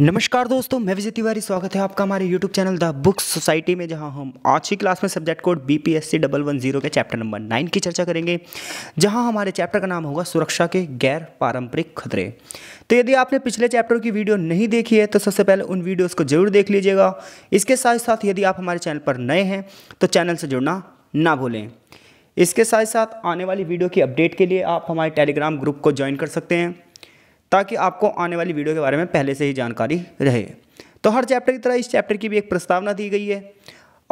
नमस्कार दोस्तों मैं विजय तिवारी स्वागत है आपका हमारे YouTube channel the books society में जहां हम आज की क्लास में subject code B P S C double one zero के चैप्टर नंबर नाइन की चर्चा करेंगे जहां हमारे चैप्टर का नाम होगा सुरक्षा के गैर पारंपरिक खतरे तो यदि आपने पिछले चैप्टर की वीडियो नहीं देखी है तो सबसे पहले उन वीडियोज़ को जरूर देख लीजिएगा इसके साथ साथ यदि आप हमारे चैनल पर नए हैं तो चैनल से जुड़ना ना भूलें इसके साथ साथ आने वाली वीडियो की अपडेट के लिए आप हमारे टेलीग्राम ग्रुप को ज्वाइन कर सकते हैं ताकि आपको आने वाली वीडियो के बारे में पहले से ही जानकारी रहे तो हर चैप्टर की तरह इस चैप्टर की भी एक प्रस्तावना दी गई है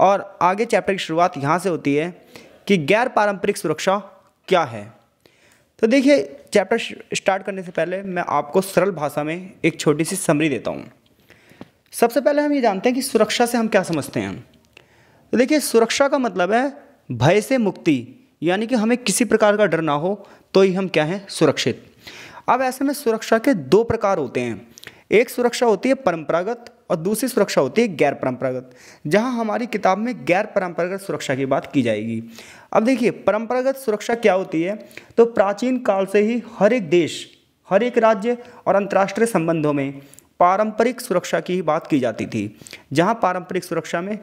और आगे चैप्टर की शुरुआत यहाँ से होती है कि गैर पारंपरिक सुरक्षा क्या है तो देखिए चैप्टर स्टार्ट करने से पहले मैं आपको सरल भाषा में एक छोटी सी समरी देता हूँ सबसे पहले हम ये जानते हैं कि सुरक्षा से हम क्या समझते हैं तो देखिए सुरक्षा का मतलब है भय से मुक्ति यानी कि हमें किसी प्रकार का डर ना हो तो ही हम क्या हैं सुरक्षित अब ऐसे में सुरक्षा के दो प्रकार होते हैं एक सुरक्षा होती है परंपरागत और दूसरी सुरक्षा होती है गैर परंपरागत जहां हमारी किताब में गैर परंपरागत सुरक्षा की बात की जाएगी अब देखिए परंपरागत सुरक्षा क्या होती है तो प्राचीन काल से ही हर एक देश हर एक राज्य और अंतर्राष्ट्रीय संबंधों में पारंपरिक सुरक्षा की ही बात की जाती थी जहाँ पारंपरिक सुरक्षा में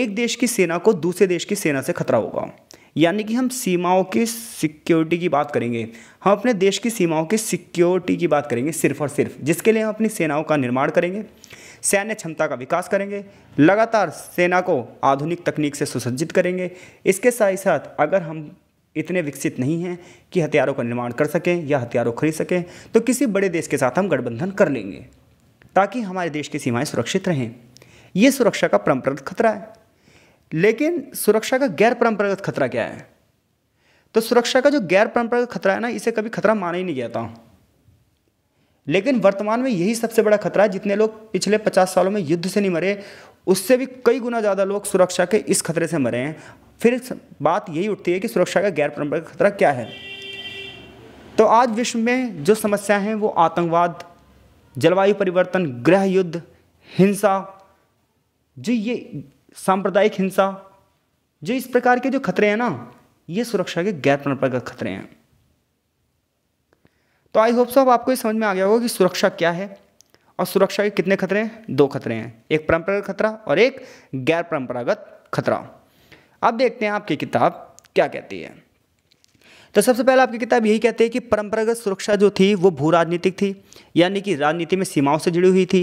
एक देश की सेना को दूसरे देश की सेना से खतरा होगा यानी कि हम सीमाओं की सिक्योरिटी की बात करेंगे हम अपने देश की सीमाओं की सिक्योरिटी की बात करेंगे सिर्फ और सिर्फ जिसके लिए हम अपनी सेनाओं का निर्माण करेंगे सैन्य क्षमता का विकास करेंगे लगातार सेना को आधुनिक तकनीक से सुसज्जित करेंगे इसके साथ ही साथ अगर हम इतने विकसित नहीं हैं कि हथियारों का निर्माण कर सकें या हथियारों खरीद सकें तो किसी बड़े देश के साथ हम गठबंधन कर लेंगे ताकि हमारे देश की सीमाएं सुरक्षित रहें ये सुरक्षा का परंपरागत खतरा है लेकिन सुरक्षा का गैर परंपरागत खतरा क्या है तो सुरक्षा का जो गैर परंपरागत खतरा है ना इसे कभी खतरा माना ही नहीं गया था लेकिन वर्तमान में यही सबसे बड़ा खतरा है जितने लोग पिछले पचास सालों में युद्ध से नहीं मरे उससे भी कई गुना ज़्यादा लोग सुरक्षा के इस खतरे से मरे हैं फिर बात यही उठती है कि सुरक्षा का गैर परंपरागत खतरा क्या है तो आज विश्व में जो समस्या हैं वो आतंकवाद जलवायु परिवर्तन गृह युद्ध हिंसा जो ये सांप्रदायिक हिंसा जो इस प्रकार के जो खतरे हैं ना ये सुरक्षा के गैर परंपरागत खतरे हैं तो आई होप सो आपको ये समझ में आ गया होगा कि सुरक्षा क्या है और सुरक्षा के कितने खतरे हैं दो खतरे हैं एक परंपरागत खतरा और एक गैर परंपरागत खतरा अब देखते हैं आपकी किताब क्या कहती है तो सबसे पहले आपकी किताब यही कहते हैं कि परंपरागत सुरक्षा जो थी वो भू राजनीतिक थी यानी कि राजनीति में सीमाओं से जुड़ी हुई थी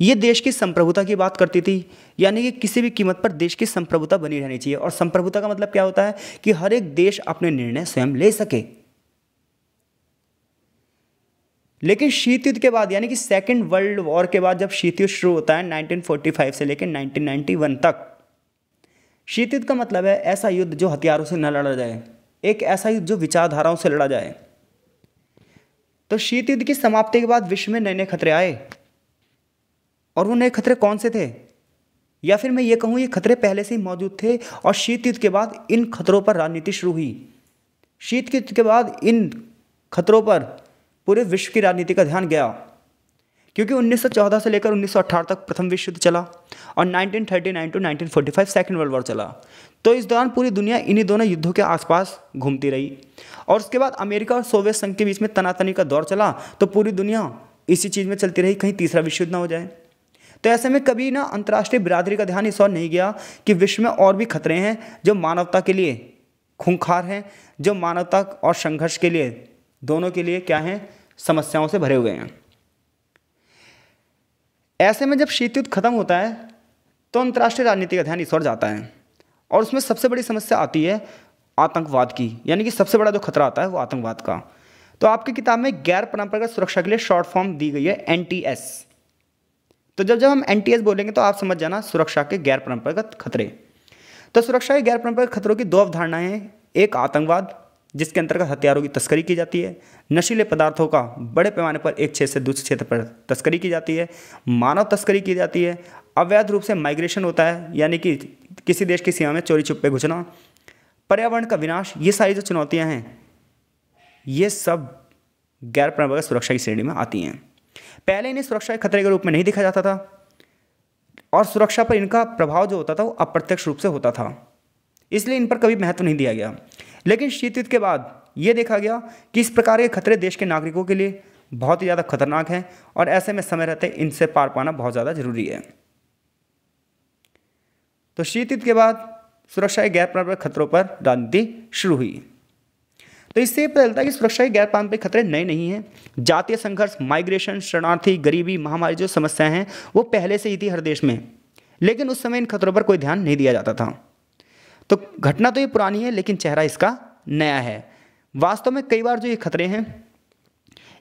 ये देश की संप्रभुता की बात करती थी यानी कि किसी भी कीमत पर देश की संप्रभुता बनी रहनी चाहिए और संप्रभुता का मतलब क्या होता है कि हर एक देश अपने निर्णय स्वयं ले सके लेकिन शीत युद्ध के बाद यानी कि सेकेंड वर्ल्ड वॉर के बाद जब शीत युद्ध शुरू होता है 1945 से लेकर 1991 तक शीत युद्ध का मतलब है ऐसा युद्ध जो हथियारों से न लड़ा जाए एक ऐसा ही जो विचारधाराओं से लड़ा जाए तो शीत युद्ध की समाप्ति के बाद विश्व में नए नए खतरे आए और वो नए खतरे कौन से थे या फिर मैं ये कहूँ ये खतरे पहले से ही मौजूद थे और शीत युद्ध के बाद इन खतरों पर राजनीति शुरू हुई शीत युद्ध के बाद इन खतरों पर पूरे विश्व की राजनीति का ध्यान गया क्योंकि 1914 से लेकर 1918 तक प्रथम विश्व युद्ध चला और 1939 टू 1945 सेकेंड वर्ल्ड वॉर चला तो इस दौरान पूरी दुनिया इन्हीं दोनों युद्धों के आसपास घूमती रही और उसके बाद अमेरिका और सोवियत संघ के बीच में तनातनी का दौर चला तो पूरी दुनिया इसी चीज़ में चलती रही कहीं तीसरा विश्व युद्ध ना हो जाए तो ऐसे में कभी ना अंतर्राष्ट्रीय बिरादरी का ध्यान इस और नहीं गया कि विश्व में और भी खतरे हैं जो मानवता के लिए खूंखार हैं जो मानवता और संघर्ष के लिए दोनों के लिए क्या हैं समस्याओं से भरे हुए हैं ऐसे में जब शीत युद्ध खत्म होता है तो अंतर्राष्ट्रीय राजनीति का ध्यान इस ओर जाता है और उसमें सबसे बड़ी समस्या आती है आतंकवाद की यानी कि सबसे बड़ा जो खतरा आता है वो आतंकवाद का तो आपकी किताब में गैर परंपरागत सुरक्षा के लिए शॉर्ट फॉर्म दी गई है एन तो जब जब हम एन बोलेंगे तो आप समझ जाना सुरक्षा के गैर परंपरागत खतरे तो सुरक्षा के गैर परंपरागत खतरों की दो अवधारणाएं हैं एक आतंकवाद जिसके अंतर्गत हथियारों की तस्करी की जाती है नशीले पदार्थों का बड़े पैमाने पर एक क्षेत्र से दूसरे क्षेत्र पर तस्करी की जाती है मानव तस्करी की जाती है अवैध रूप से माइग्रेशन होता है यानी कि किसी देश की सीमा में चोरी छुपे घुसना पर्यावरण का विनाश ये सारी जो चुनौतियाँ हैं ये सब गैर परंपरागत सुरक्षा की श्रेणी में आती हैं पहले इन्हें सुरक्षा के खतरे के रूप में नहीं देखा जाता था और सुरक्षा पर इनका प्रभाव जो होता था वो अप्रत्यक्ष रूप से होता था इसलिए इन पर कभी महत्व नहीं दिया गया लेकिन शीत युद्ध के बाद ये देखा गया कि इस प्रकार के खतरे देश के नागरिकों के लिए बहुत ही ज़्यादा खतरनाक हैं और ऐसे में समय रहते इनसे पार पाना बहुत ज़्यादा जरूरी है तो शीत युद्ध के बाद सुरक्षा के गैर पारंपरिक खतरों पर राजनीति शुरू हुई तो इससे पता चलता है कि सुरक्षा के गैर पारंपरिक खतरे नए नहीं हैं जातीय संघर्ष माइग्रेशन शरणार्थी गरीबी महामारी जो समस्याएं हैं वो पहले से ही थी हर देश में लेकिन उस समय इन खतरों पर कोई ध्यान नहीं दिया जाता था तो घटना तो ये पुरानी है लेकिन चेहरा इसका नया है वास्तव में कई बार जो ये खतरे हैं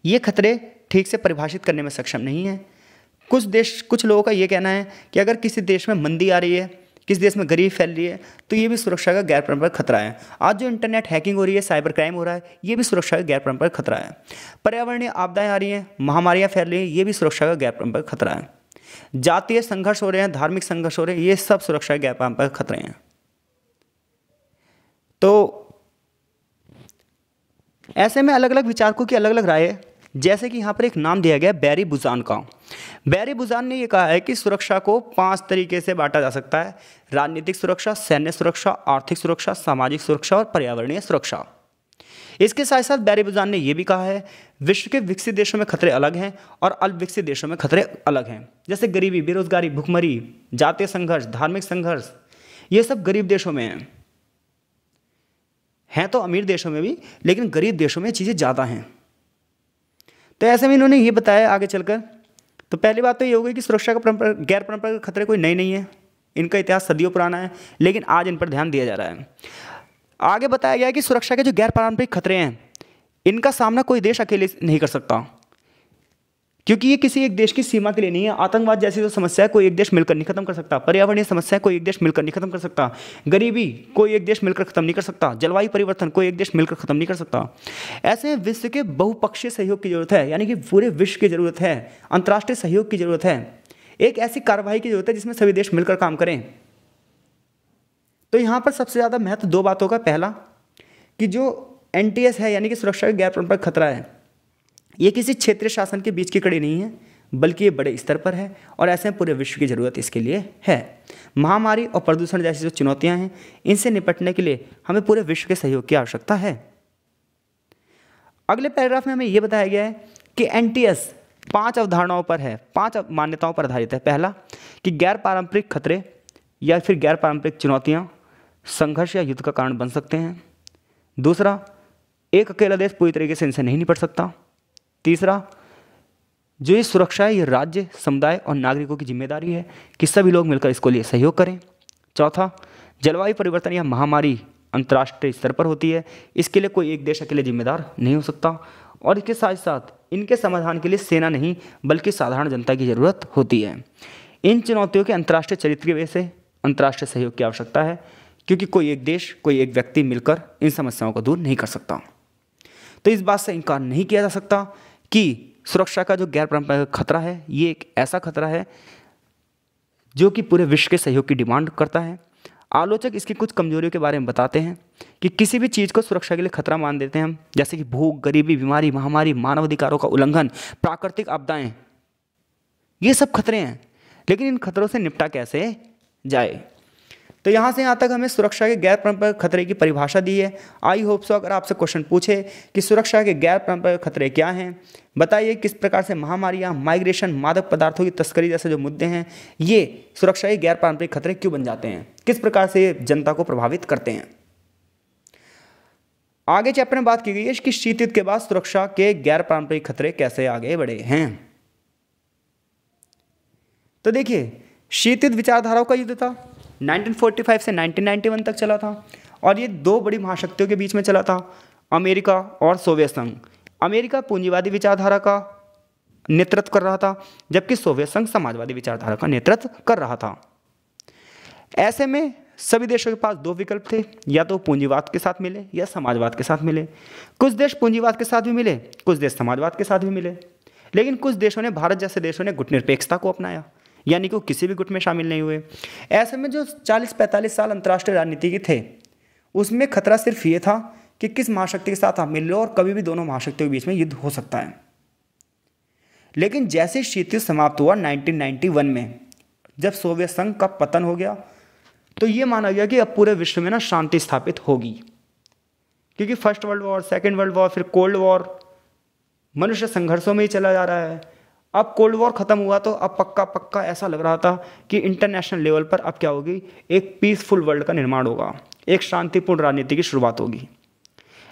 ये खतरे ठीक से परिभाषित करने में सक्षम नहीं है कुछ देश कुछ लोगों का ये कहना है कि अगर किसी देश में मंदी आ रही है किस देश में गरीब फैल रही है तो ये भी सुरक्षा का गैर परम्परा खतरा है आज जो इंटरनेट हैकिंग हो रही है साइबर क्राइम हो रहा है ये भी सुरक्षा का गैर परंपरागत खतरा है पर्यावरणीय आपदाएं आ रही हैं महामारियां फैल रही हैं ये भी सुरक्षा का गैर परंपरागत खतरा है जातीय संघर्ष हो रहे हैं धार्मिक संघर्ष हो रहे हैं ये सब सुरक्षा के गैर परंपरागत खतरे हैं तो ऐसे में अलग अलग विचारकों की अलग अलग राय है जैसे कि यहाँ पर एक नाम दिया गया बैरी बुजान का बैरी बुजान ने यह कहा है कि सुरक्षा को पांच तरीके से बांटा जा सकता है राजनीतिक सुरक्षा सैन्य सुरक्षा आर्थिक सुरक्षा सामाजिक सुरक्षा और पर्यावरणीय सुरक्षा इसके साथ साथ बैरी बुजान ने यह भी कहा है विश्व के विकसित देशों में खतरे अलग हैं और अल्पविकसित देशों में खतरे अलग हैं जैसे गरीबी बेरोजगारी भुखमरी जातीय संघर्ष धार्मिक संघर्ष ये सब गरीब देशों में हैं हैं तो अमीर देशों में भी लेकिन गरीब देशों में चीज़ें ज़्यादा हैं तो ऐसे में इन्होंने ये बताया आगे चलकर तो पहली बात तो ये हो गई कि सुरक्षा का परंपरा गैर परंपरागत खतरे कोई नई नहीं है इनका इतिहास सदियों पुराना है लेकिन आज इन पर ध्यान दिया जा रहा है आगे बताया गया है कि सुरक्षा के जो गैर पारंपरिक खतरे हैं इनका सामना कोई देश अकेले नहीं कर सकता क्योंकि ये किसी एक देश की सीमा के लिए नहीं है आतंकवाद जैसी जो तो समस्या है कोई एक देश मिलकर नहीं खत्म कर सकता पर्यावरणीय समस्या है कोई एक देश मिलकर नहीं खत्म कर सकता गरीबी कोई एक देश मिलकर खत्म नहीं कर सकता जलवायु परिवर्तन कोई एक देश मिलकर खत्म नहीं कर सकता ऐसे विश्व के बहुपक्षीय सहयोग की जरूरत है यानी कि पूरे विश्व की जरूरत है अंतर्राष्ट्रीय सहयोग की जरूरत है एक ऐसी कार्रवाई की जरूरत है जिसमें सभी देश मिलकर काम करें तो यहाँ पर सबसे ज़्यादा महत्व दो बातों का पहला कि जो एन है यानी कि सुरक्षा के गैर पर खतरा है ये किसी क्षेत्रीय शासन के बीच की कड़ी नहीं है बल्कि ये बड़े स्तर पर है और ऐसे में पूरे विश्व की ज़रूरत इसके लिए है महामारी और प्रदूषण जैसी जो चुनौतियाँ हैं इनसे निपटने के लिए हमें पूरे विश्व के सहयोग की आवश्यकता है अगले पैराग्राफ में हमें यह बताया गया है कि एन पांच अवधारणाओं पर है पांच मान्यताओं पर आधारित है पहला कि गैर पारंपरिक खतरे या फिर गैर पारंपरिक चुनौतियाँ संघर्ष या युद्ध का कारण बन सकते हैं दूसरा एक अकेला देश पूरी तरीके से इनसे नहीं निपट सकता तीसरा जो ये सुरक्षा है ये राज्य समुदाय और नागरिकों की जिम्मेदारी है कि सभी लोग मिलकर इसको लिए सहयोग करें चौथा जलवायु परिवर्तन या महामारी अंतर्राष्ट्रीय स्तर पर होती है इसके लिए कोई एक देश अकेले जिम्मेदार नहीं हो सकता और इसके साथ साथ इनके समाधान के लिए सेना नहीं बल्कि साधारण जनता की ज़रूरत होती है इन चुनौतियों के अंतर्राष्ट्रीय चरित्र की वजह से अंतर्राष्ट्रीय सहयोग की आवश्यकता है क्योंकि कोई एक देश कोई एक व्यक्ति मिलकर इन समस्याओं को दूर नहीं कर सकता तो इस बात से इनकार नहीं किया जा सकता कि सुरक्षा का जो गैर पारंपरिक खतरा है ये एक ऐसा खतरा है जो कि पूरे विश्व के सहयोग की डिमांड करता है आलोचक इसकी कुछ कमजोरियों के बारे में बताते हैं कि किसी भी चीज़ को सुरक्षा के लिए खतरा मान देते हैं हम जैसे कि भूख गरीबी बीमारी महामारी मानवाधिकारों का उल्लंघन प्राकृतिक आपदाएं ये सब खतरे हैं लेकिन इन खतरों से निपटा कैसे जाए तो यहाँ से यहाँ तक हमें सुरक्षा के गैर परंपरागत खतरे की परिभाषा दी है आई होप सो अगर आपसे क्वेश्चन पूछे कि सुरक्षा के गैर परंपरागत खतरे क्या हैं बताइए किस प्रकार से महामारियाँ माइग्रेशन मादक पदार्थों की तस्करी जैसे जो मुद्दे हैं ये सुरक्षा के गैर पारंपरिक खतरे क्यों बन जाते हैं किस प्रकार से ये जनता को प्रभावित करते हैं आगे चैप्टर में बात की गई है कि शीत युद्ध के बाद सुरक्षा के गैर पारंपरिक खतरे कैसे आगे बढ़े हैं तो देखिए शीत युद्ध विचारधाराओं का युद्ध था 1945 से 1991 तक चला था और ये दो बड़ी महाशक्तियों के बीच में चला था अमेरिका और सोवियत संघ अमेरिका पूंजीवादी विचारधारा का नेतृत्व कर रहा था जबकि सोवियत संघ समाजवादी विचारधारा का नेतृत्व कर रहा था ऐसे में सभी देशों के पास दो विकल्प थे या तो पूंजीवाद के साथ मिले या समाजवाद के साथ मिले कुछ देश पूंजीवाद के साथ भी मिले कुछ देश समाजवाद के साथ भी मिले लेकिन कुछ देशों ने भारत जैसे देशों ने गुटनिरपेक्षता को अपनाया यानी कि वो किसी भी गुट में शामिल नहीं हुए ऐसे में जो 40-45 साल अंतर्राष्ट्रीय राजनीति के थे उसमें खतरा सिर्फ ये था कि किस महाशक्ति के साथ आप मिल लो और कभी भी दोनों महाशक्तियों के बीच में युद्ध हो सकता है लेकिन जैसे शीत युद्ध समाप्त हुआ 1991 में जब सोवियत संघ का पतन हो गया तो ये माना गया कि अब पूरे विश्व में ना शांति स्थापित होगी क्योंकि first world war second world war फिर कोल्ड वॉर मनुष्य संघर्षों में ही चला जा रहा है अब कोल्ड वॉर ख़त्म हुआ तो अब पक्का पक्का ऐसा लग रहा था कि इंटरनेशनल लेवल पर अब क्या होगी एक पीसफुल वर्ल्ड का निर्माण होगा एक शांतिपूर्ण राजनीति की शुरुआत होगी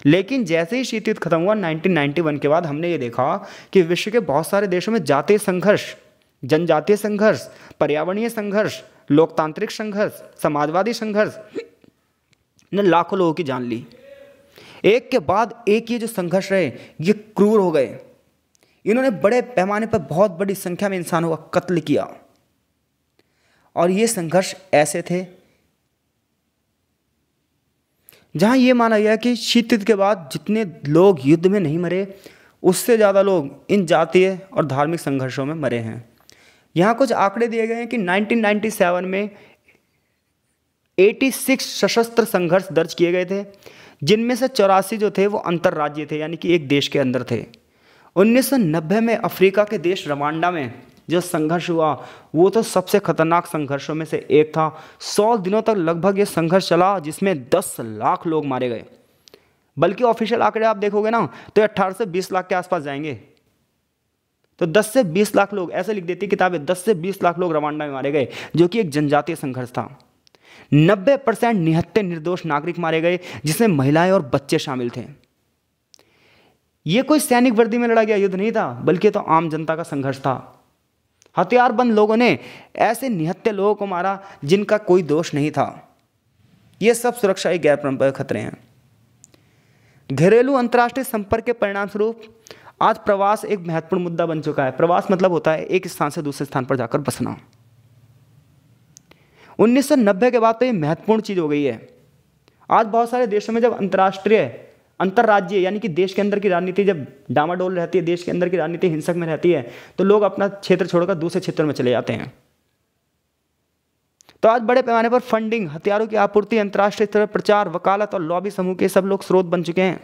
लेकिन जैसे ही शीत युद्ध खत्म हुआ 1991 के बाद हमने ये देखा कि विश्व के बहुत सारे देशों में जातीय संघर्ष जनजातीय संघर्ष पर्यावरणीय संघर्ष लोकतांत्रिक संघर्ष समाजवादी संघर्ष ने लाखों लोगों की जान ली एक के बाद एक ये जो संघर्ष रहे ये क्रूर हो गए इन्होंने बड़े पैमाने पर बहुत बड़ी संख्या में इंसानों का कत्ल किया और ये संघर्ष ऐसे थे जहाँ ये माना गया कि शीत के बाद जितने लोग युद्ध में नहीं मरे उससे ज़्यादा लोग इन जातीय और धार्मिक संघर्षों में मरे हैं यहाँ कुछ आंकड़े दिए गए हैं कि 1997 में 86 सशस्त्र संघर्ष दर्ज किए गए थे जिनमें से चौरासी जो थे वो अंतर्राज्य थे यानी कि एक देश के अंदर थे 1990 में अफ्रीका के देश रवांडा में जो संघर्ष हुआ वो तो सबसे खतरनाक संघर्षों में से एक था सौ दिनों तक लगभग ये संघर्ष चला जिसमें दस लाख लोग मारे गए बल्कि ऑफिशियल आंकड़े आप देखोगे ना तो अट्ठारह से बीस लाख के आसपास जाएंगे तो 10 से 20 लाख लोग ऐसे लिख देती किताबें 10 से 20 लाख लोग रवांडा में मारे गए जो कि एक जनजातीय संघर्ष था 90 परसेंट निहत्ते निर्दोष नागरिक मारे गए जिसमें महिलाएं और बच्चे शामिल थे ये कोई सैनिक वर्दी में लड़ा गया युद्ध नहीं था बल्कि तो आम जनता का संघर्ष था हथियारबंद लोगों ने ऐसे निहत्ते लोगों को मारा जिनका कोई दोष नहीं था यह सब सुरक्षा एक गैर परंपरा खतरे हैं घरेलू अंतर्राष्ट्रीय संपर्क के परिणाम स्वरूप आज प्रवास एक महत्वपूर्ण मुद्दा बन चुका है प्रवास मतलब होता है एक स्थान से दूसरे स्थान पर जाकर बसना 1990 के बाद तो ये महत्वपूर्ण चीज़ हो गई है आज बहुत सारे देशों में जब अंतर्राष्ट्रीय अंतर्राज्य यानी कि देश के अंदर की राजनीति जब डामाडोल रहती है देश के अंदर की राजनीति हिंसक में रहती है तो लोग अपना क्षेत्र छोड़कर दूसरे क्षेत्र में चले जाते हैं तो आज बड़े पैमाने पर फंडिंग हथियारों की आपूर्ति अंतर्राष्ट्रीय स्तर पर प्रचार वकालत और लॉबी समूह के सब लोग स्रोत बन चुके हैं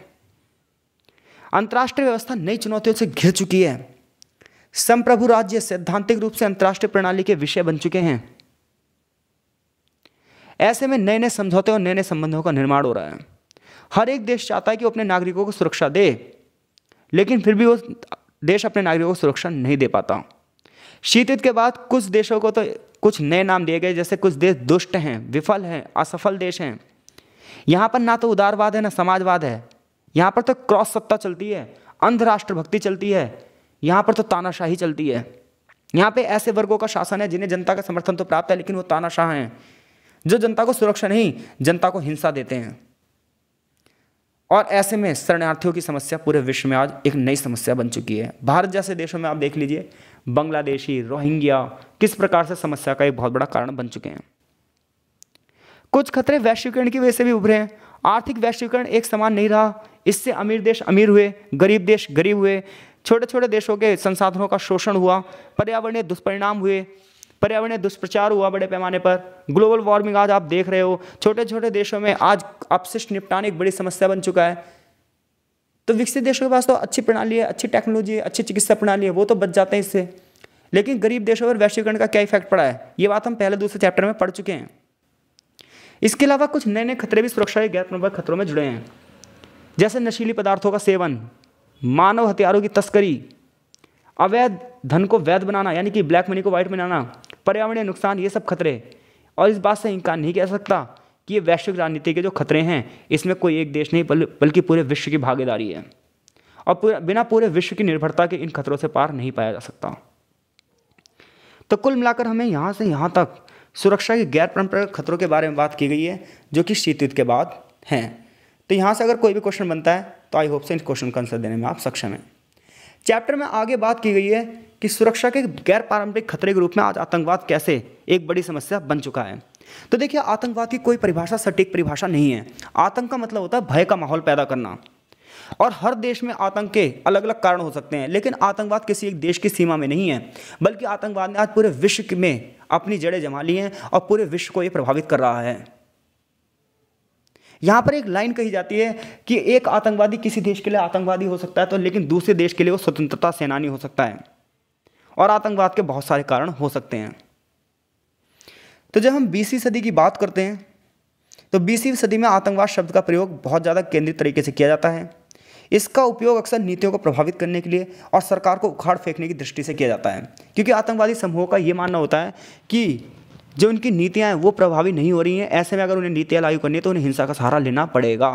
अंतर्राष्ट्रीय व्यवस्था नई चुनौतियों से घिर चुकी है संप्रभु राज्य सैद्धांतिक रूप से अंतर्राष्ट्रीय प्रणाली के विषय बन चुके हैं ऐसे में नए नए समझौते और नए नए संबंधों का निर्माण हो रहा है हर एक देश चाहता है कि वो अपने नागरिकों को सुरक्षा दे लेकिन फिर भी वो देश अपने नागरिकों को सुरक्षा नहीं दे पाता शीतयुद्ध के बाद कुछ देशों को तो कुछ नए नाम दिए गए जैसे कुछ देश दुष्ट हैं विफल हैं असफल देश हैं यहाँ पर ना तो उदारवाद है ना समाजवाद है यहाँ पर तो क्रॉस सत्ता चलती है अंधराष्ट्र भक्ति चलती है यहाँ पर तो तानाशाही चलती है यहाँ पे ऐसे वर्गों का शासन है जिन्हें जनता का समर्थन तो प्राप्त है लेकिन वो तानाशाह हैं जो जनता को सुरक्षा नहीं जनता को हिंसा देते हैं और ऐसे में शरणार्थियों की समस्या पूरे विश्व में आज एक नई समस्या बन चुकी है भारत जैसे देशों में आप देख लीजिए बांग्लादेशी रोहिंग्या किस प्रकार से समस्या का एक बहुत बड़ा कारण बन चुके हैं कुछ खतरे वैश्वीकरण की वजह से भी उभरे हैं आर्थिक वैश्वीकरण एक समान नहीं रहा इससे अमीर देश अमीर हुए गरीब देश गरीब हुए छोटे छोटे देशों के संसाधनों का शोषण हुआ पर्यावरणीय दुष्परिणाम हुए पर्यावरणीय दुष्प्रचार हुआ बड़े पैमाने पर ग्लोबल वार्मिंग आज आप देख रहे हो छोटे छोटे देशों में आज अपशिष्ट निपटाने एक बड़ी समस्या बन चुका है तो विकसित देशों के पास तो अच्छी प्रणाली है अच्छी टेक्नोलॉजी है अच्छी चिकित्सा प्रणाली है वो तो बच जाते हैं इससे लेकिन गरीब देशों पर वैश्वीकरण का क्या इफेक्ट पड़ा है ये बात हम पहले दूसरे चैप्टर में पढ़ चुके हैं इसके अलावा कुछ नए नए खतरे भी सुरक्षा के गैर प्रमुख खतरों में जुड़े हैं जैसे नशीली पदार्थों का सेवन मानव हथियारों की तस्करी अवैध धन को वैध बनाना यानी कि ब्लैक मनी को व्हाइट बनाना पर्यावरणीय नुकसान ये सब खतरे और इस बात से इनकार नहीं कह सकता कि ये वैश्विक राजनीति के जो खतरे हैं इसमें कोई एक देश नहीं बल्कि पूरे विश्व की भागीदारी है और पूरा बिना पूरे विश्व की निर्भरता के इन खतरों से पार नहीं पाया जा सकता तो कुल मिलाकर हमें यहाँ से यहाँ तक सुरक्षा के गैर परंपरागत खतरों के बारे में बात की गई है जो कि युद्ध के बाद हैं तो यहाँ से अगर कोई भी क्वेश्चन बनता है तो आई होप से इस क्वेश्चन का आंसर देने में आप सक्षम हैं चैप्टर में आगे बात की गई है कि सुरक्षा के गैर पारंपरिक खतरे के रूप में आज आतंकवाद कैसे एक बड़ी समस्या बन चुका है तो देखिए आतंकवाद की कोई परिभाषा सटीक परिभाषा नहीं है आतंक का मतलब होता है भय का माहौल पैदा करना और हर देश में आतंक के अलग अलग कारण हो सकते हैं लेकिन आतंकवाद किसी एक देश की सीमा में नहीं है बल्कि आतंकवाद ने आज पूरे विश्व में अपनी जड़ें जमा ली हैं और पूरे विश्व को ये प्रभावित कर रहा है यहां पर एक लाइन कही जाती है कि एक आतंकवादी किसी देश के लिए आतंकवादी हो सकता है तो लेकिन दूसरे देश के लिए वो स्वतंत्रता सेनानी हो सकता है और आतंकवाद के बहुत सारे कारण हो सकते हैं तो जब हम बीसवीं सदी की बात करते हैं तो बीसवीं सदी में आतंकवाद शब्द का प्रयोग बहुत ज़्यादा केंद्रित तरीके से किया जाता है इसका उपयोग अक्सर नीतियों को प्रभावित करने के लिए और सरकार को उखाड़ फेंकने की दृष्टि से किया जाता है क्योंकि आतंकवादी समूहों का ये मानना होता है कि जो उनकी नीतियाँ हैं वो प्रभावी नहीं हो रही हैं ऐसे में अगर उन्हें नीतियाँ लागू करनी है तो उन्हें हिंसा का सहारा लेना पड़ेगा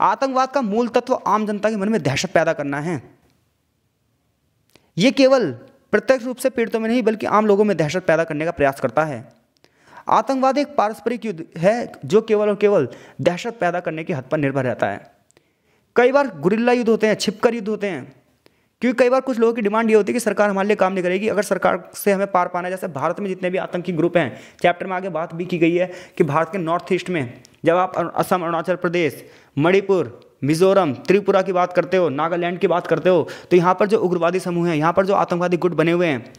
आतंकवाद का मूल तत्व आम जनता के मन में दहशत पैदा करना है ये केवल प्रत्यक्ष रूप से पीड़ितों में नहीं बल्कि आम लोगों में दहशत पैदा करने का प्रयास करता है आतंकवाद एक पारस्परिक युद्ध है जो केवल और केवल दहशत पैदा करने की हद पर निर्भर रहता है कई बार गुरिल्ला युद्ध होते हैं छिपकर युद्ध होते हैं क्योंकि कई बार कुछ लोगों की डिमांड ये होती है कि सरकार हमारे लिए काम नहीं करेगी अगर सरकार से हमें पार पाना है जैसे भारत में जितने भी आतंकी ग्रुप हैं चैप्टर में आगे बात भी की गई है कि भारत के नॉर्थ ईस्ट में जब आप असम अरुणाचल प्रदेश मणिपुर मिजोरम त्रिपुरा की बात करते हो नागालैंड की बात करते हो तो यहाँ पर जो उग्रवादी समूह हैं यहाँ पर जो आतंकवादी गुट बने हुए हैं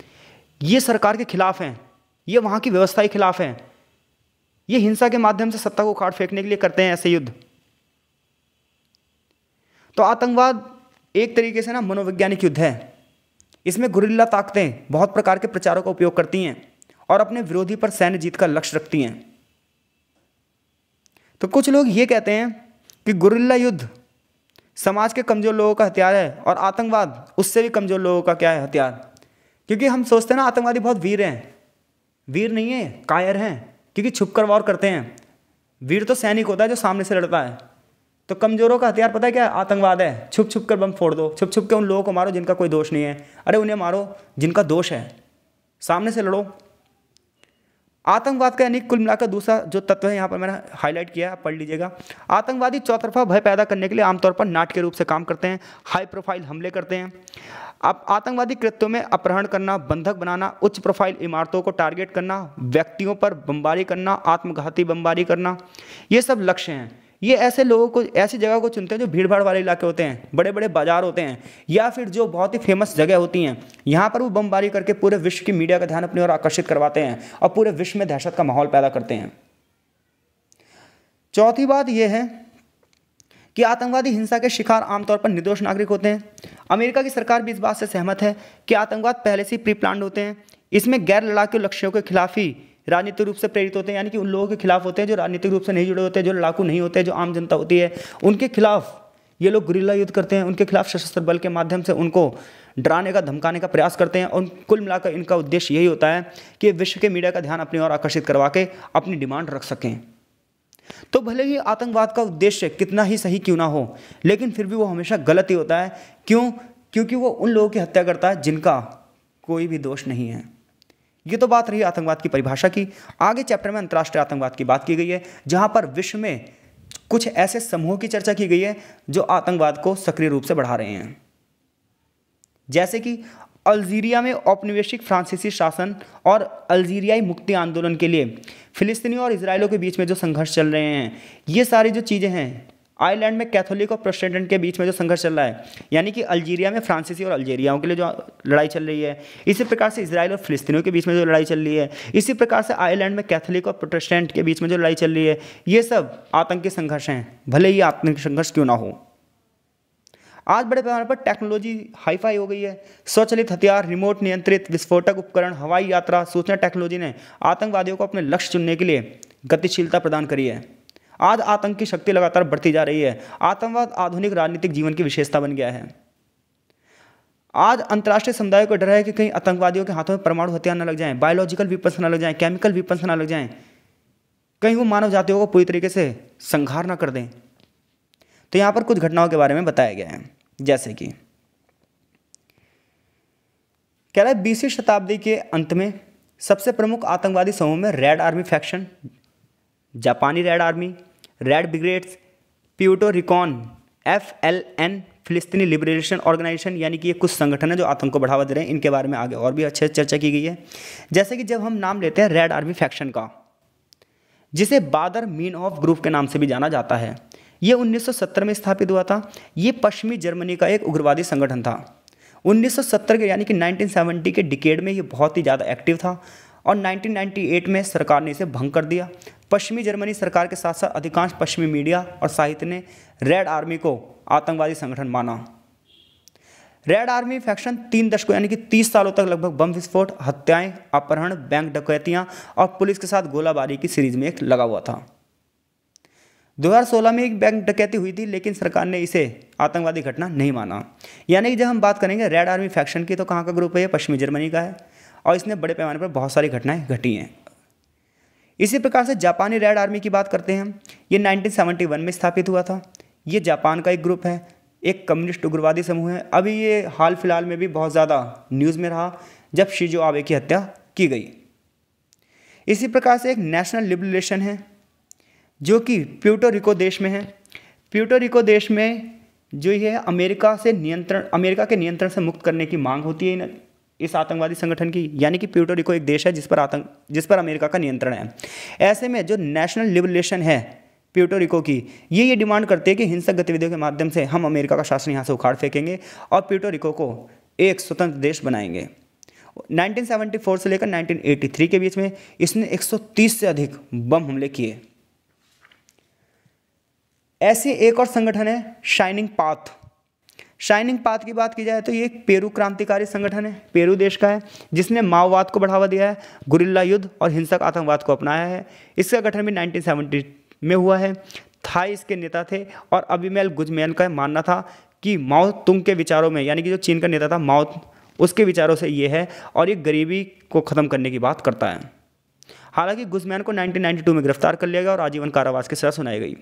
ये सरकार के खिलाफ हैं ये वहाँ की व्यवस्था के खिलाफ हैं ये हिंसा के माध्यम से सत्ता को उखाड़ फेंकने के लिए करते हैं ऐसे युद्ध तो आतंकवाद एक तरीके से ना मनोवैज्ञानिक युद्ध है इसमें गुरिल्ला ताकतें बहुत प्रकार के प्रचारों का उपयोग करती हैं और अपने विरोधी पर सैन्य जीत का लक्ष्य रखती हैं तो कुछ लोग ये कहते हैं कि गुरिल्ला युद्ध समाज के कमज़ोर लोगों का हथियार है और आतंकवाद उससे भी कमज़ोर लोगों का क्या है हथियार क्योंकि हम सोचते हैं ना आतंकवादी बहुत वीर हैं वीर नहीं है कायर हैं क्योंकि छुप कर वॉर करते हैं वीर तो सैनिक होता है जो सामने से लड़ता है तो कमज़ोरों का हथियार पता है क्या आतंकवाद है छुप छुप कर बम फोड़ दो छुप छुप के उन लोगों को मारो जिनका कोई दोष नहीं है अरे उन्हें मारो जिनका दोष है सामने से लड़ो आतंकवाद का यानी कुल मिलाकर दूसरा जो तत्व है यहाँ पर मैंने हाईलाइट किया है पढ़ लीजिएगा आतंकवादी चौतरफा भय पैदा करने के लिए आमतौर पर नाटक के रूप से काम करते हैं हाई प्रोफाइल हमले करते हैं अब आतंकवादी कृत्यों में अपहरण करना बंधक बनाना उच्च प्रोफाइल इमारतों को टारगेट करना व्यक्तियों पर बमबारी करना आत्मघाती बमबारी करना ये सब लक्ष्य हैं ये ऐसे लोगों को ऐसी जगह को चुनते हैं जो भीड़ भाड़ वाले इलाके होते हैं बड़े बड़े बाजार होते हैं या फिर जो बहुत ही फेमस जगह होती हैं यहाँ पर वो बमबारी करके पूरे विश्व की मीडिया का ध्यान अपनी ओर आकर्षित करवाते हैं और पूरे विश्व में दहशत का माहौल पैदा करते हैं चौथी बात यह है कि आतंकवादी हिंसा के शिकार आमतौर पर निर्दोष नागरिक होते हैं अमेरिका की सरकार भी इस बात से सहमत है कि आतंकवाद पहले से प्री प्लान्ड होते हैं इसमें गैर लड़ाकू लक्ष्यों के खिलाफ ही राजनीतिक रूप से प्रेरित होते हैं यानी कि उन लोगों के खिलाफ होते हैं जो राजनीतिक रूप से नहीं जुड़े होते जो लड़ाकू नहीं होते जो आम जनता होती है उनके खिलाफ ये लोग गुरिल्ला युद्ध करते हैं उनके खिलाफ सशस्त्र बल के माध्यम से उनको डराने का धमकाने का प्रयास करते हैं और कुल मिलाकर इनका उद्देश्य यही होता है कि विश्व के मीडिया का ध्यान अपनी ओर आकर्षित करवा के अपनी डिमांड रख सकें तो भले ही आतंकवाद का उद्देश्य कितना ही सही क्यों ना हो लेकिन फिर भी वो हमेशा गलत ही होता है क्यों क्योंकि वो उन लोगों की हत्या करता है जिनका कोई भी दोष नहीं है ये तो बात रही आतंकवाद की परिभाषा की आगे चैप्टर में अंतर्राष्ट्रीय आतंकवाद की बात की गई है जहां पर विश्व में कुछ ऐसे समूहों की चर्चा की गई है जो आतंकवाद को सक्रिय रूप से बढ़ा रहे हैं जैसे कि अल्जीरिया में औपनिवेशिक फ्रांसीसी शासन और अल्जीरियाई मुक्ति आंदोलन के लिए फिलिस्तीनियों और इसराइलों के बीच में जो संघर्ष चल रहे हैं ये सारी जो चीज़ें हैं आयरलैंड में कैथोलिक और प्रोटेस्टेंट के बीच में जो संघर्ष चल रहा है यानी कि अल्जीरिया में फ्रांसीसी और अल्जेरियाओं के लिए जो लड़ाई चल रही है इसी प्रकार से इसराइल और फिलिस्तीनियों के बीच में जो लड़ाई चल रही है इसी प्रकार से आयरलैंड में कैथोलिक और प्रोटेस्टेंट के बीच में जो लड़ाई चल रही है ये सब आतंकी संघर्ष हैं भले ही आतंकी संघर्ष क्यों ना हो आज बड़े पैमाने पर टेक्नोलॉजी हाईफाई हो गई है स्वचलित हथियार रिमोट नियंत्रित विस्फोटक उपकरण हवाई यात्रा सूचना टेक्नोलॉजी ने आतंकवादियों को अपने लक्ष्य चुनने के लिए गतिशीलता प्रदान करी है आज आतंक की शक्ति लगातार बढ़ती जा रही है आतंकवाद आधुनिक राजनीतिक जीवन की विशेषता बन गया है आज अंतर्राष्ट्रीय समुदाय को डर है कि कहीं आतंकवादियों के हाथों में परमाणु हथियार न लग जाएं बायोलॉजिकल वीपन्स न लग जाएं केमिकल वीपन्स न लग जाएं कहीं वो मानव जातियों को पूरी तरीके से संहार न कर दें तो यहाँ पर कुछ घटनाओं के बारे में बताया गया है जैसे कि कह रहा है बीसवीं शताब्दी के अंत में सबसे प्रमुख आतंकवादी समूह में रेड आर्मी फैक्शन जापानी red army red brigades Puerto Rican F L N फिलिस्तीनी लिबरेशन ऑर्गेनाइजेशन यानी कि ये कुछ संगठन है जो आतंक को बढ़ावा दे रहे हैं इनके बारे में आगे और भी अच्छे से चर्चा की गई है जैसे कि जब हम नाम लेते हैं रेड आर्मी फैक्शन का जिसे बादर मीन ऑफ ग्रुप के नाम से भी जाना जाता है ये 1970 में स्थापित हुआ था ये पश्चिमी जर्मनी का एक उग्रवादी संगठन था 1970 के यानी कि 1970 के डिकेड में ये बहुत ही ज़्यादा एक्टिव था और 1998 में सरकार ने इसे भंग कर दिया पश्चिमी जर्मनी सरकार के साथ साथ अधिकांश पश्चिमी मीडिया और साहित्य ने रेड आर्मी को आतंकवादी संगठन माना रेड आर्मी फैक्शन तीन दशकों यानी कि तीस सालों तक लगभग बम विस्फोट हत्याएं अपहरण बैंक डकैतियां और पुलिस के साथ गोलाबारी की सीरीज में एक लगा हुआ था 2016 में एक बैंक डकैती हुई थी लेकिन सरकार ने इसे आतंकवादी घटना नहीं माना यानी कि जब हम बात करेंगे रेड आर्मी फैक्शन की तो कहाँ का ग्रुप है पश्चिमी जर्मनी का है और इसने बड़े पैमाने पर बहुत सारी घटनाएं घटी हैं इसी प्रकार से जापानी रेड आर्मी की बात करते हैं ये 1971 में स्थापित हुआ था ये जापान का एक ग्रुप है एक कम्युनिस्ट उग्रवादी समूह है अभी ये हाल फिलहाल में भी बहुत ज़्यादा न्यूज़ में रहा जब शिजो आबे की हत्या की गई इसी प्रकार से एक नेशनल लिबरेशन है जो कि प्यूटोरिको देश में है प्यूटोरिको देश में जो ये अमेरिका से नियंत्रण अमेरिका के नियंत्रण से मुक्त करने की मांग होती है इस आतंकवादी संगठन की यानी कि प्यूटोरिको एक देश है जिस पर आतंक जिस पर अमेरिका का नियंत्रण है ऐसे में जो नेशनल लिबरेशन है प्यूटोरिको की ये ये डिमांड करते हैं कि हिंसक गतिविधियों के माध्यम से हम अमेरिका का शासन यहाँ से उखाड़ फेंकेंगे और प्यूटोरिको को एक स्वतंत्र देश बनाएंगे 1974 से लेकर 1983 के बीच में इसने 130 से अधिक बम हमले किए ऐसे एक और संगठन है शाइनिंग पाथ शाइनिंग पाथ की बात की जाए तो ये एक पेरू क्रांतिकारी संगठन है पेरू देश का है जिसने माओवाद को बढ़ावा दिया है गुरिल्ला युद्ध और हिंसक आतंकवाद को अपनाया है इसका गठन भी नाइनटीन में हुआ है थाई इसके नेता थे और अभिमेल गुजमेल का मानना था कि माओ तुंग के विचारों में यानी कि जो चीन का नेता था माओ उसके विचारों से ये है और ये गरीबी को ख़त्म करने की बात करता है हालांकि गुजमैन को 1992 में गिरफ्तार कर लिया गया और आजीवन कारावास की सजा सुनाई गई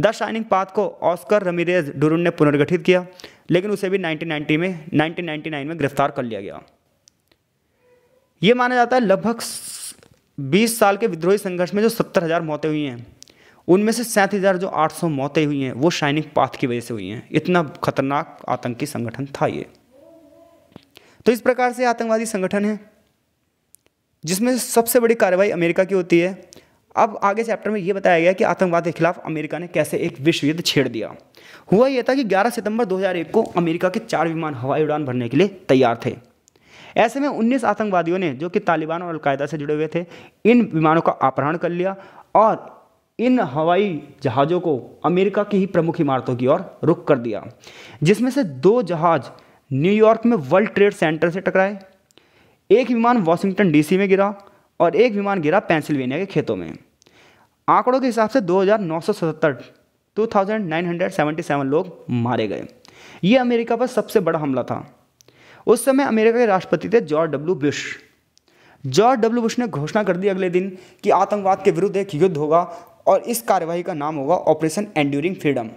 द शाइनिंग पाथ को ऑस्कर रमीरेज डुरुन ने पुनर्गठित किया लेकिन उसे भी 1990 में 1999 में गिरफ्तार कर लिया गया ये माना जाता है लगभग 20 साल के विद्रोही संघर्ष में जो सत्तर हज़ार मौतें हुई हैं उनमें से सैंतीस हज़ार जो 800 मौतें हुई हैं वो शाइनिंग पाथ की वजह से हुई हैं इतना खतरनाक आतंकी संगठन था ये तो इस प्रकार से आतंकवादी संगठन है जिसमें सबसे बड़ी कार्रवाई अमेरिका की होती है अब आगे चैप्टर में ये बताया गया कि आतंकवाद के खिलाफ अमेरिका ने कैसे एक विश्व युद्ध छेड़ दिया हुआ यह था कि 11 सितंबर 2001 को अमेरिका के चार विमान हवाई उड़ान भरने के लिए तैयार थे ऐसे में 19 आतंकवादियों ने जो कि तालिबान और अलकायदा से जुड़े हुए थे इन विमानों का अपहरण कर लिया और इन हवाई जहाज़ों को अमेरिका की ही प्रमुख इमारतों की ओर रुख कर दिया जिसमें से दो जहाज़ न्यूयॉर्क में वर्ल्ड ट्रेड सेंटर से टकराए एक विमान वॉशिंगटन डीसी में गिरा और एक विमान गिरा पेंसिल्वेनिया के खेतों में आंकड़ों के हिसाब से 2,977 2,977 लोग मारे गए ये अमेरिका पर सबसे बड़ा हमला था उस समय अमेरिका के राष्ट्रपति थे George W Bush George W Bush ने घोषणा कर दी अगले दिन कि आतंकवाद के विरुद्ध एक युद्ध होगा और इस कार्यवाही का नाम होगा operation enduring freedom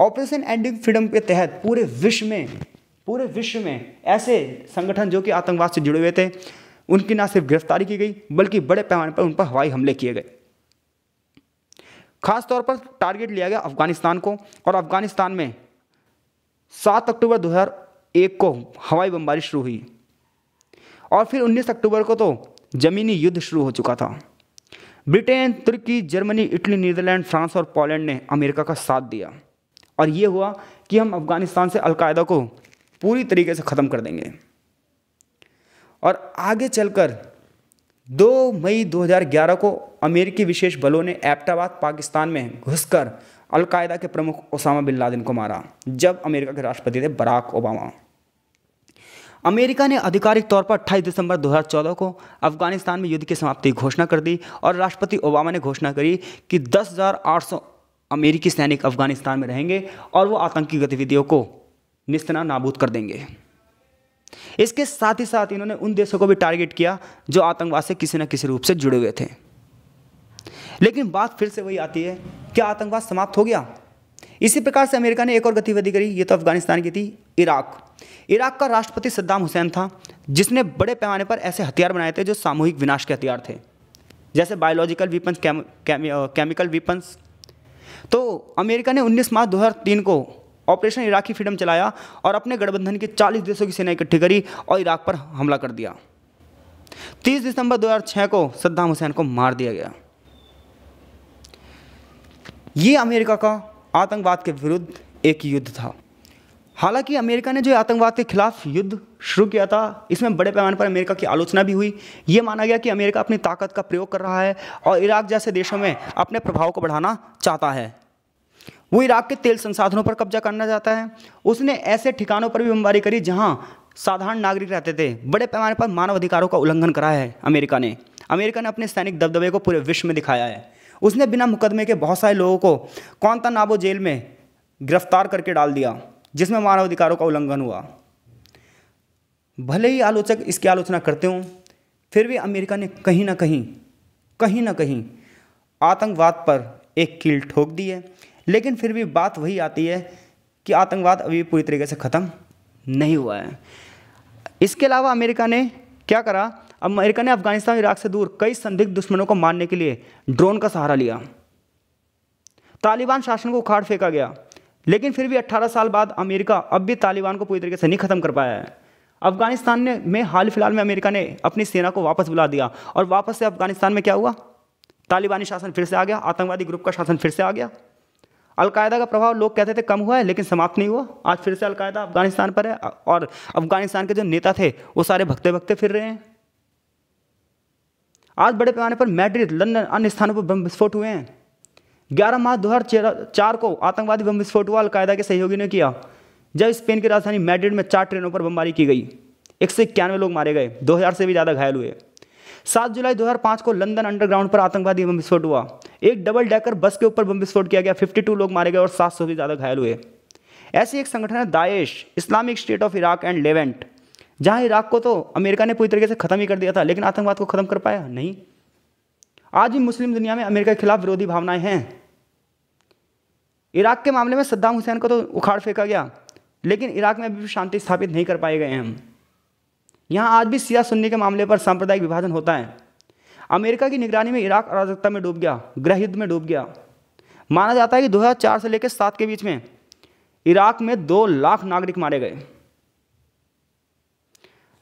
operation enduring freedom के तहत पूरे विश्व में पूरे विश्व में ऐसे संगठन जो कि आतंकवाद से जुड़े हुए थे उनकी ना सिर्फ गिरफ्तारी की गई बल्कि बड़े पैमाने पर उन पर हवाई हमले किए गए खास तौर पर टारगेट लिया गया अफगानिस्तान को और अफगानिस्तान में 7 अक्टूबर 2001 को हवाई बमबारी शुरू हुई और फिर 19 अक्टूबर को तो ज़मीनी युद्ध शुरू हो चुका था ब्रिटेन तुर्की जर्मनी इटली नीदरलैंड फ्रांस और पोलैंड ने अमेरिका का साथ दिया और ये हुआ कि हम अफगानिस्तान से अलकायदा को पूरी तरीके से ख़त्म कर देंगे और आगे चलकर 2 मई 2011 को अमेरिकी विशेष बलों ने एप्टाबाद पाकिस्तान में घुसकर अलकायदा के प्रमुख ओसामा बिन लादेन को मारा जब अमेरिका के राष्ट्रपति थे बराक ओबामा अमेरिका ने आधिकारिक तौर पर 28 दिसंबर 2014 को अफगानिस्तान में युद्ध की समाप्ति घोषणा कर दी और राष्ट्रपति ओबामा ने घोषणा करी कि 10,800 अमेरिकी सैनिक अफगानिस्तान में रहेंगे और वो आतंकी गतिविधियों को निस्तना नाबूद कर देंगे इसके साथ ही साथ इन्होंने उन देशों को भी टारगेट किया जो आतंकवाद से किसी न किसी रूप से जुड़े हुए थे लेकिन बात फिर से वही आती है क्या आतंकवाद समाप्त हो गया इसी प्रकार से अमेरिका ने एक और गतिविधि करी ये तो अफगानिस्तान की थी इराक इराक का राष्ट्रपति सद्दाम हुसैन था जिसने बड़े पैमाने पर ऐसे हथियार बनाए थे जो सामूहिक विनाश के हथियार थे जैसे बायोलॉजिकल वीपन्स केमिकल वीपन्स तो अमेरिका ने 19 मार्च 2003 को ऑपरेशन इराकी फ्रीडम चलाया और अपने गठबंधन के 40 देशों की सेना इकट्ठी करी और इराक पर हमला कर दिया 30 दिसंबर 2006 को सद्दाम हुसैन को मार दिया गया ये अमेरिका का आतंकवाद के विरुद्ध एक युद्ध था हालांकि अमेरिका ने जो आतंकवाद के खिलाफ युद्ध शुरू किया था इसमें बड़े पैमाने पर अमेरिका की आलोचना भी हुई ये माना गया कि अमेरिका अपनी ताकत का प्रयोग कर रहा है और इराक जैसे देशों में अपने प्रभाव को बढ़ाना चाहता है वो इराक के तेल संसाधनों पर कब्जा करना चाहता है उसने ऐसे ठिकानों पर भी बमबारी करी जहां साधारण नागरिक रहते थे बड़े पैमाने पर मानवाधिकारों का उल्लंघन करा है अमेरिका ने अमेरिका ने अपने सैनिक दबदबे को पूरे विश्व में दिखाया है उसने बिना मुकदमे के बहुत सारे लोगों को नाबो जेल में गिरफ्तार करके डाल दिया जिसमें मानवाधिकारों का उल्लंघन हुआ भले ही आलोचक इसकी आलोचना करते हों फिर भी अमेरिका ने कहीं ना कहीं कहीं ना कहीं आतंकवाद पर एक कील ठोक दी है लेकिन फिर भी बात वही आती है कि आतंकवाद अभी पूरी तरीके से ख़त्म नहीं हुआ है इसके अलावा अमेरिका ने क्या करा अमेरिका ने अफगानिस्तान इराक से दूर कई संदिग्ध दुश्मनों को मारने के लिए ड्रोन का सहारा लिया तालिबान शासन को उखाड़ फेंका गया लेकिन फिर भी 18 साल बाद अमेरिका अब भी तालिबान को पूरी तरीके से नहीं ख़त्म कर पाया है अफगानिस्तान ने में हाल फिलहाल में अमेरिका ने अपनी सेना को वापस बुला दिया और वापस से अफगानिस्तान में क्या हुआ तालिबानी शासन फिर से आ गया आतंकवादी ग्रुप का शासन फिर से आ गया अलकायदा का प्रभाव लोग कहते थे कम हुआ है लेकिन समाप्त नहीं हुआ आज फिर से अलकायदा अफगानिस्तान पर है और अफगानिस्तान के जो नेता थे वो सारे भगते भगते फिर रहे हैं आज बड़े पैमाने पर मैड्रिड लंदन अन्य स्थानों पर बम विस्फोट हुए हैं ग्यारह मार्च दो चार को आतंकवादी बम विस्फोट हुआ अलकायदा के सहयोगी ने किया जब स्पेन की राजधानी मैड्रिड में चार ट्रेनों पर बमबारी की गई एक सौ इक्यानवे लोग मारे गए 2000 से भी ज़्यादा घायल हुए 7 जुलाई 2005 को लंदन अंडरग्राउंड पर आतंकवादी बम विस्फोट हुआ एक डबल डेकर बस के ऊपर बम विस्फोट किया गया 52 लोग मारे गए और 700 से ज़्यादा घायल हुए ऐसे एक संगठन है दाएश Islamic State of Iraq and Levant जहाँ इराक को तो अमेरिका ने पूरी तरीके से ख़त्म ही कर दिया था लेकिन आतंकवाद को ख़त्म कर पाया नहीं आज भी मुस्लिम दुनिया में अमेरिका के खिलाफ विरोधी भावनाएं हैं इराक के मामले में सद्दाम हुसैन को तो उखाड़ फेंका गया लेकिन इराक में अभी भी शांति स्थापित नहीं कर पाए गए हैं यहाँ आज भी सिया सुन्नी के मामले पर सांप्रदायिक विभाजन होता है अमेरिका की निगरानी में इराक अराजकता में डूब गया ग्रह युद्ध में डूब गया माना जाता है कि 2004 से लेकर सात के बीच में इराक में दो लाख नागरिक मारे गए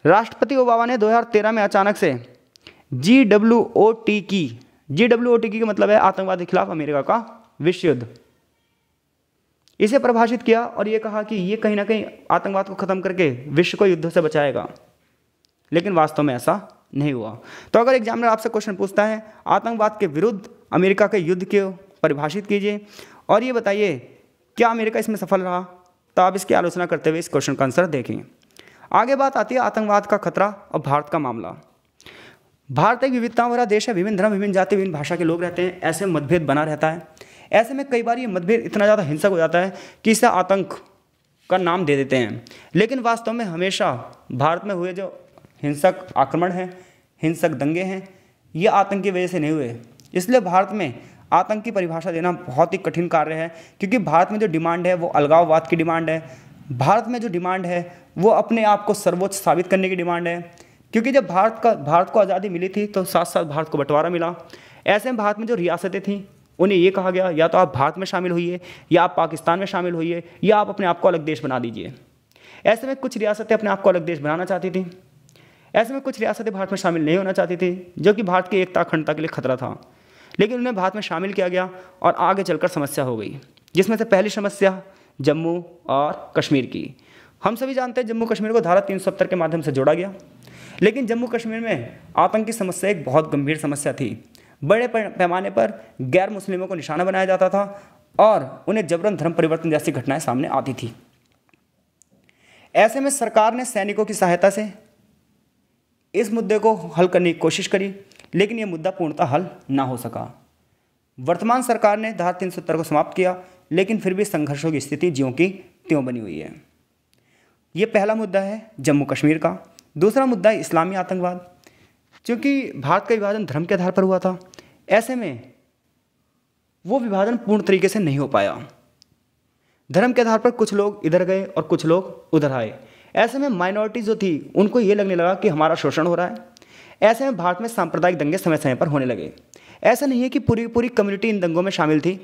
राष्ट्रपति ओबामा ने 2013 में अचानक से जी डब्ल्यू ओ टी की जी डब्ल्यू ओ टी की मतलब है आतंकवाद के खिलाफ अमेरिका का विश्व युद्ध इसे परिभाषित किया और यह कहा कि ये कहीं ना कहीं आतंकवाद को ख़त्म करके विश्व को युद्ध से बचाएगा लेकिन वास्तव में ऐसा नहीं हुआ तो अगर एग्जामिनर आपसे क्वेश्चन पूछता है आतंकवाद के विरुद्ध अमेरिका के युद्ध को परिभाषित कीजिए और ये बताइए क्या अमेरिका इसमें सफल रहा तो आप इसकी आलोचना करते हुए इस क्वेश्चन का आंसर देखें आगे बात आती है आतंकवाद का खतरा और भारत का मामला भारत एक विविधता भरा देश है विभिन्न धर्म विभिन्न जाति विभिन्न भाषा के लोग रहते हैं ऐसे मतभेद बना रहता है ऐसे में कई बार ये मतभेद इतना ज़्यादा हिंसक हो जाता है कि इसे आतंक का नाम दे देते हैं लेकिन वास्तव में हमेशा भारत में हुए जो हिंसक आक्रमण हैं हिंसक दंगे हैं ये आतंक की वजह से नहीं हुए इसलिए भारत में आतंक की परिभाषा देना बहुत ही कठिन कार्य है क्योंकि भारत में जो डिमांड है वो अलगाववाद की डिमांड है भारत में जो डिमांड है वो अपने आप को सर्वोच्च साबित करने की डिमांड है क्योंकि जब भारत का भारत को आज़ादी मिली थी तो साथ साथ भारत को बंटवारा मिला ऐसे में भारत में जो रियासतें थीं उन्हें ये कहा गया या तो आप भारत में शामिल होइए या आप पाकिस्तान में शामिल होइए या आप अपने आप को अलग देश बना दीजिए ऐसे में कुछ रियासतें अपने आप को अलग देश बनाना चाहती थीं ऐसे में कुछ रियासतें भारत में शामिल नहीं होना चाहती थी जो कि भारत की एकता अखंडता के लिए खतरा था लेकिन उन्हें भारत में शामिल किया गया और आगे चलकर समस्या हो गई जिसमें से पहली समस्या जम्मू और कश्मीर की हम सभी जानते हैं जम्मू कश्मीर को धारा तीन के माध्यम से जोड़ा गया लेकिन जम्मू कश्मीर में आतंकी समस्या एक बहुत गंभीर समस्या थी बड़े पैमाने पर गैर मुस्लिमों को निशाना बनाया जाता था और उन्हें जबरन धर्म परिवर्तन जैसी घटनाएं सामने आती थी ऐसे में सरकार ने सैनिकों की सहायता से इस मुद्दे को हल करने की कोशिश करी लेकिन यह मुद्दा पूर्णतः हल ना हो सका वर्तमान सरकार ने धारा तीन को समाप्त किया लेकिन फिर भी संघर्षों की स्थिति ज्यों की त्यों बनी हुई है ये पहला मुद्दा है जम्मू कश्मीर का दूसरा मुद्दा है इस्लामी आतंकवाद क्योंकि भारत का विभाजन धर्म के आधार पर हुआ था ऐसे में वो विभाजन पूर्ण तरीके से नहीं हो पाया धर्म के आधार पर कुछ लोग इधर गए और कुछ लोग उधर आए ऐसे में माइनॉरिटी जो थी उनको ये लगने लगा कि हमारा शोषण हो रहा है ऐसे में भारत में सांप्रदायिक दंगे समय समय पर होने लगे ऐसा नहीं है कि पूरी पूरी कम्युनिटी इन दंगों में शामिल थी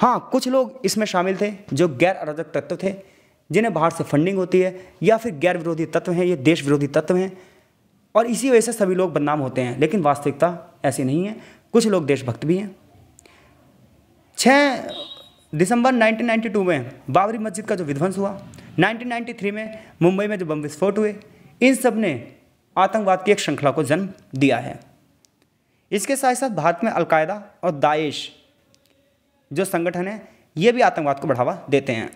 हाँ कुछ लोग इसमें शामिल थे जो गैर अराजक तत्व थे जिन्हें बाहर से फंडिंग होती है या फिर गैर विरोधी तत्व हैं ये देश विरोधी तत्व हैं और इसी वजह से सभी लोग बदनाम होते हैं लेकिन वास्तविकता ऐसी नहीं है कुछ लोग देशभक्त भी हैं छः दिसंबर 1992 में बाबरी मस्जिद का जो विध्वंस हुआ 1993 में मुंबई में जो बम विस्फोट हुए इन सब ने आतंकवाद की एक श्रृंखला को जन्म दिया है इसके साथ साथ भारत में अलकायदा और दाइश जो संगठन है ये भी आतंकवाद को बढ़ावा देते हैं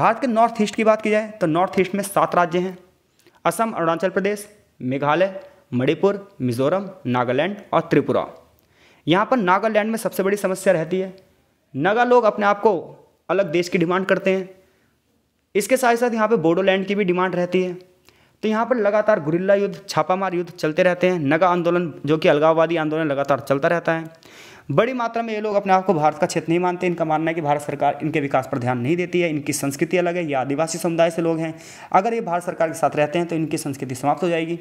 भारत के नॉर्थ ईस्ट की बात की जाए तो नॉर्थ ईस्ट में सात राज्य हैं असम अरुणाचल प्रदेश मेघालय मणिपुर मिजोरम नागालैंड और त्रिपुरा यहाँ पर नागालैंड में सबसे बड़ी समस्या रहती है नागा लोग अपने आप को अलग देश की डिमांड करते हैं इसके साथ साथ यहाँ पे बोडोलैंड की भी डिमांड रहती है तो यहाँ पर लगातार गुरिल्ला युद्ध छापामार युद्ध चलते रहते हैं नगा आंदोलन जो कि अलगाववादी आंदोलन लगातार चलता रहता है बड़ी मात्रा में ये लोग अपने आप को भारत का क्षेत्र नहीं मानते इनका मानना है कि भारत सरकार इनके विकास पर ध्यान नहीं देती है इनकी संस्कृति अलग है ये आदिवासी समुदाय से लोग हैं अगर ये भारत सरकार के साथ रहते हैं तो इनकी संस्कृति समाप्त हो जाएगी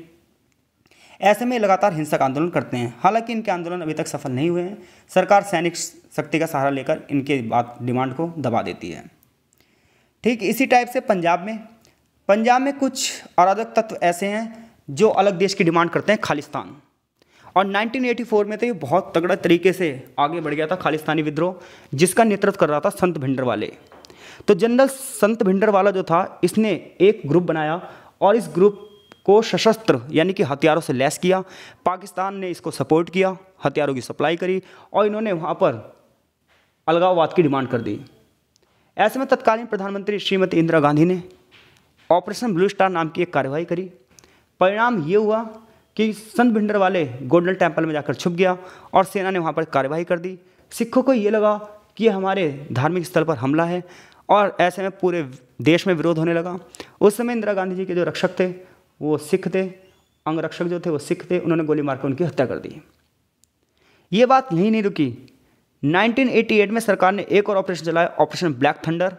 ऐसे में लगातार हिंसक आंदोलन करते हैं हालांकि इनके आंदोलन अभी तक सफल नहीं हुए हैं सरकार सैनिक शक्ति का सहारा लेकर इनके बात डिमांड को दबा देती है ठीक इसी टाइप से पंजाब में पंजाब में कुछ अराधक तत्व ऐसे हैं जो अलग देश की डिमांड करते हैं खालिस्तान और 1984 में तो ये बहुत तगड़ा तरीके से आगे बढ़ गया था खालिस्तानी विद्रोह जिसका नेतृत्व कर रहा था संत भिंडर वाले तो जनरल संत भिंडर वाला जो था इसने एक ग्रुप बनाया और इस ग्रुप को सशस्त्र यानी कि हथियारों से लैस किया पाकिस्तान ने इसको सपोर्ट किया हथियारों की सप्लाई करी और इन्होंने वहाँ पर अलगाववाद की डिमांड कर दी ऐसे में तत्कालीन प्रधानमंत्री श्रीमती इंदिरा गांधी ने ऑपरेशन ब्लू स्टार नाम की एक कार्रवाई करी परिणाम ये हुआ कि संत भिंडर वाले गोल्डन टेम्पल में जाकर छुप गया और सेना ने वहाँ पर कार्यवाही कर दी सिखों को ये लगा कि हमारे धार्मिक स्थल पर हमला है और ऐसे में पूरे देश में विरोध होने लगा उस समय इंदिरा गांधी जी के जो रक्षक थे वो सिख थे अंगरक्षक जो थे वो सिख थे उन्होंने गोली मारकर उनकी हत्या कर दी ये बात यहीं नहीं रुकी 1988 में सरकार ने एक और ऑपरेशन चलाया ऑपरेशन ब्लैक थंडर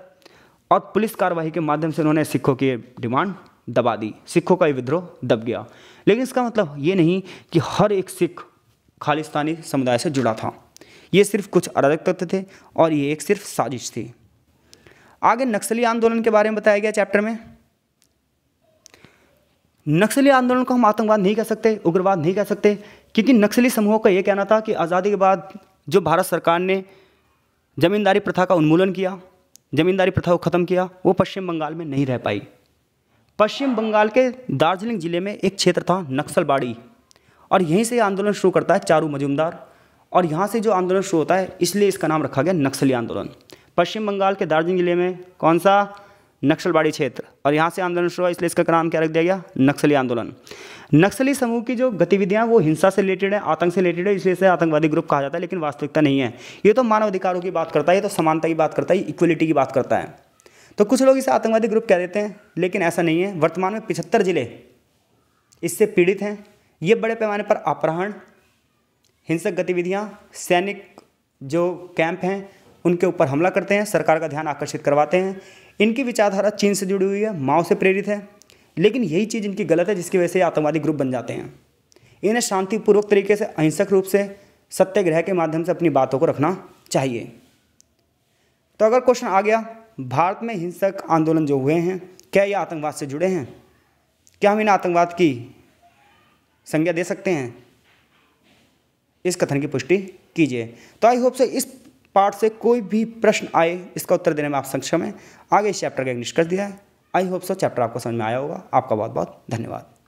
और पुलिस कार्रवाई के माध्यम से उन्होंने सिखों की डिमांड दबा दी सिखों का विद्रोह दब गया लेकिन इसका मतलब ये नहीं कि हर एक सिख खालिस्तानी समुदाय से जुड़ा था ये सिर्फ कुछ अराजक तत्व थे और ये एक सिर्फ साजिश थी आगे नक्सली आंदोलन के बारे में बताया गया चैप्टर में नक्सली आंदोलन को हम आतंकवाद नहीं कह सकते उग्रवाद नहीं कह सकते क्योंकि नक्सली समूहों का यह कहना था कि आज़ादी के बाद जो भारत सरकार ने ज़मींदारी प्रथा का उन्मूलन किया ज़मींदारी प्रथा को ख़त्म किया वो पश्चिम बंगाल में नहीं रह पाई पश्चिम बंगाल के दार्जिलिंग ज़िले में एक क्षेत्र था नक्सलबाड़ी और यहीं से आंदोलन शुरू करता है चारू मजूमदार और यहाँ से जो आंदोलन शुरू होता है इसलिए इसका नाम रखा गया नक्सली आंदोलन पश्चिम बंगाल के दार्जिलिंग ज़िले में कौन सा नक्सलबाड़ी क्षेत्र और यहाँ से आंदोलन शुरू हुआ इसलिए इसका नाम क्या रख दिया गया नक्सली आंदोलन नक्सली समूह की जो गतिविधियाँ वो हिंसा से रिलेटेड है आतंक से रिलेटेड है इसलिए इसे आतंकवादी ग्रुप कहा जाता है लेकिन वास्तविकता नहीं है ये तो मानवाधिकारों की बात करता है ये तो समानता की बात करता है इक्वलिटी की बात करता है तो कुछ लोग इसे आतंकवादी ग्रुप कह देते हैं लेकिन ऐसा नहीं है वर्तमान में पिछहत्तर ज़िले इससे पीड़ित हैं ये बड़े पैमाने पर अपहरण हिंसक गतिविधियाँ सैनिक जो कैंप हैं उनके ऊपर हमला करते हैं सरकार का ध्यान आकर्षित करवाते हैं इनकी विचारधारा चीन से जुड़ी हुई है माओ से प्रेरित है लेकिन यही चीज़ इनकी गलत है जिसकी वजह से आतंकवादी ग्रुप बन जाते हैं इन्हें शांतिपूर्वक तरीके से अहिंसक रूप से सत्याग्रह के माध्यम से अपनी बातों को रखना चाहिए तो अगर क्वेश्चन आ गया भारत में हिंसक आंदोलन जो हुए हैं क्या ये आतंकवाद से जुड़े हैं क्या हम इन आतंकवाद की संज्ञा दे सकते हैं इस कथन की पुष्टि कीजिए तो आई होप से इस पार्ट से कोई भी प्रश्न आए इसका उत्तर देने में आप सक्षम हैं आगे इस चैप्टर का एक निष्कर्ष दिया है आई होप सो चैप्टर आपको समझ में आया होगा आपका बहुत बहुत धन्यवाद